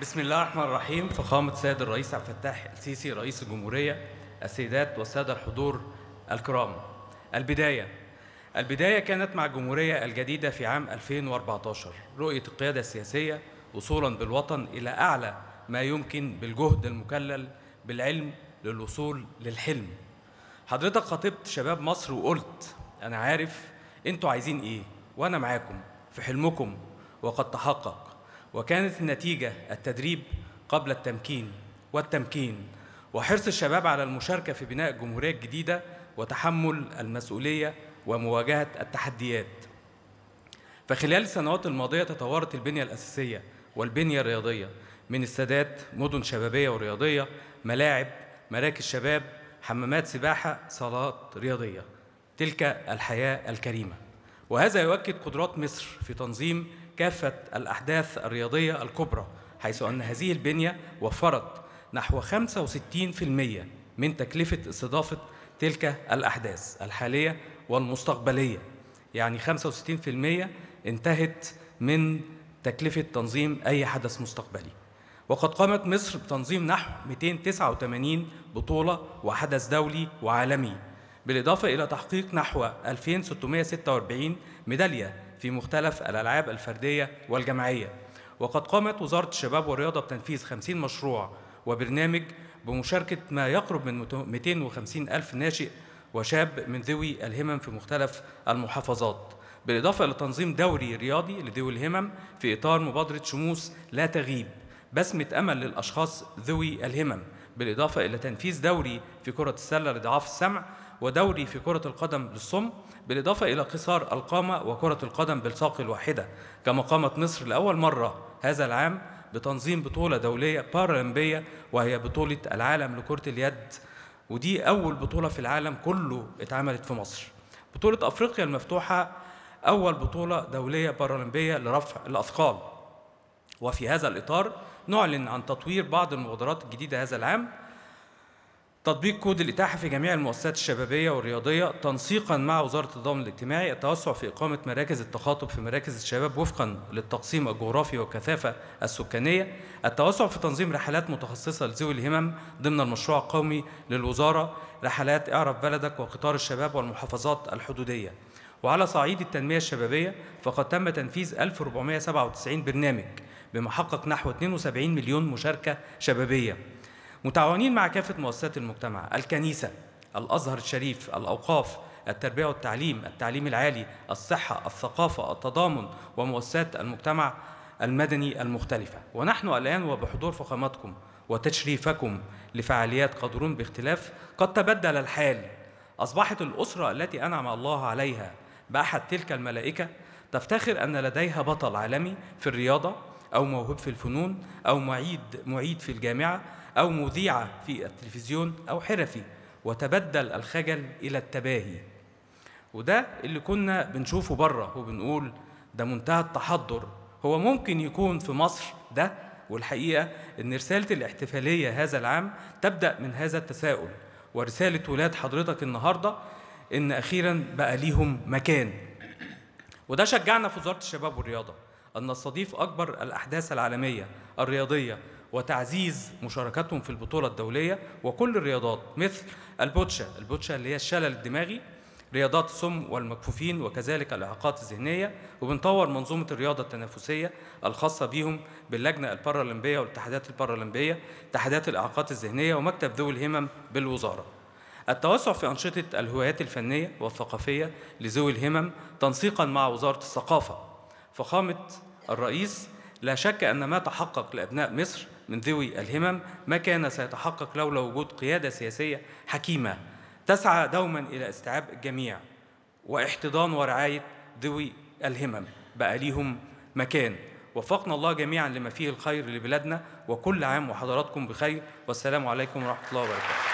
بسم الله الرحمن الرحيم فخامة السيد الرئيس عبد الفتاح السيسي رئيس الجمهورية السيدات والسادة الحضور الكرام البداية البداية كانت مع الجمهورية الجديدة في عام 2014 رؤية القيادة السياسية وصولا بالوطن إلى أعلى ما يمكن بالجهد المكلل بالعلم للوصول للحلم حضرتك خطبت شباب مصر وقلت أنا عارف أنتوا عايزين إيه وأنا معاكم في حلمكم وقد تحقق وكانت النتيجة التدريب قبل التمكين والتمكين وحرص الشباب على المشاركة في بناء الجمهورية الجديدة وتحمل المسؤولية ومواجهة التحديات فخلال السنوات الماضية تطورت البنية الأساسية والبنية الرياضية من السادات مدن شبابية ورياضية ملاعب مراكز شباب حمامات سباحة صالات رياضية تلك الحياة الكريمة وهذا يؤكد قدرات مصر في تنظيم كافة الأحداث الرياضية الكبرى حيث أن هذه البنية وفرت نحو 65% من تكلفة استضافة تلك الأحداث الحالية والمستقبلية يعني 65% انتهت من تكلفة تنظيم أي حدث مستقبلي وقد قامت مصر بتنظيم نحو 289 بطولة وحدث دولي وعالمي بالإضافة إلى تحقيق نحو 2646 ميدالية في مختلف الألعاب الفردية والجماعية وقد قامت وزارة الشباب والرياضة بتنفيذ 50 مشروع وبرنامج بمشاركة ما يقرب من 250 ألف ناشئ وشاب من ذوي الهمم في مختلف المحافظات بالإضافة إلى تنظيم دوري رياضي لذوي الهمم في إطار مبادرة شموس لا تغيب بسمة أمل للأشخاص ذوي الهمم بالإضافة إلى تنفيذ دوري في كرة السلة لضعاف السمع ودوري في كرة القدم للصم بالإضافة إلى قصار القامة وكرة القدم بالساق الواحدة كما قامت مصر لأول مرة هذا العام بتنظيم بطولة دولية بارالمبية وهي بطولة العالم لكرة اليد ودي أول بطولة في العالم كله اتعملت في مصر بطولة أفريقيا المفتوحة أول بطولة دولية بارالمبية لرفع الأثقال وفي هذا الإطار نعلن عن تطوير بعض المبادرات الجديدة هذا العام تطبيق كود الإتاحة في جميع المؤسسات الشبابية والرياضية تنسيقا مع وزارة الضمان الاجتماعي التوسع في إقامة مراكز التخاطب في مراكز الشباب وفقا للتقسيم الجغرافي والكثافة السكانية التوسع في تنظيم رحلات متخصصة لذوي الهمم ضمن المشروع القومي للوزارة رحلات اعرف بلدك وقطار الشباب والمحافظات الحدودية وعلى صعيد التنمية الشبابية فقد تم تنفيذ 1497 برنامج بما حقق نحو 72 مليون مشاركة شبابية متعاونين مع كافة مؤسسات المجتمع الكنيسة الأزهر الشريف الأوقاف التربية والتعليم التعليم العالي الصحة الثقافة التضامن ومؤسسات المجتمع المدني المختلفة ونحن الآن وبحضور فخامتكم وتشريفكم لفعاليات قدرون باختلاف قد تبدل الحال أصبحت الأسرة التي أنعم الله عليها بأحد تلك الملائكة تفتخر أن لديها بطل عالمي في الرياضة أو موهوب في الفنون أو معيد معيد في الجامعة أو مذيعة في التلفزيون أو حرفي وتبدل الخجل إلى التباهي وده اللي كنا بنشوفه بره وبنقول ده منتهى التحضر هو ممكن يكون في مصر ده والحقيقة أن رسالة الاحتفالية هذا العام تبدأ من هذا التساؤل ورسالة ولاد حضرتك النهاردة إن أخيرا بقى ليهم مكان وده شجعنا في وزارة الشباب والرياضة أن نستضيف أكبر الأحداث العالمية الرياضية وتعزيز مشاركتهم في البطولة الدولية وكل الرياضات مثل البوتشا البوتشا اللي هي الشلل الدماغي رياضات السم والمكفوفين وكذلك الإعاقات الذهنية وبنطور منظومة الرياضة التنافسية الخاصة بهم باللجنة البارالمبية والاتحادات البارالمبية اتحادات الإعاقات الذهنية ومكتب ذوي الهمم بالوزارة التوسع في أنشطة الهوايات الفنية والثقافية لذوي الهمم تنسيقا مع وزارة الثقافة فخامة الرئيس لا شك أن ما تحقق لأبناء مصر من ذوي الهمم ما كان سيتحقق لولا وجود قيادة سياسية حكيمة تسعى دوما إلى استيعاب الجميع واحتضان ورعاية ذوي الهمم بقى ليهم مكان وفقنا الله جميعا لما فيه الخير لبلادنا وكل عام وحضراتكم بخير والسلام عليكم ورحمة الله وبركاته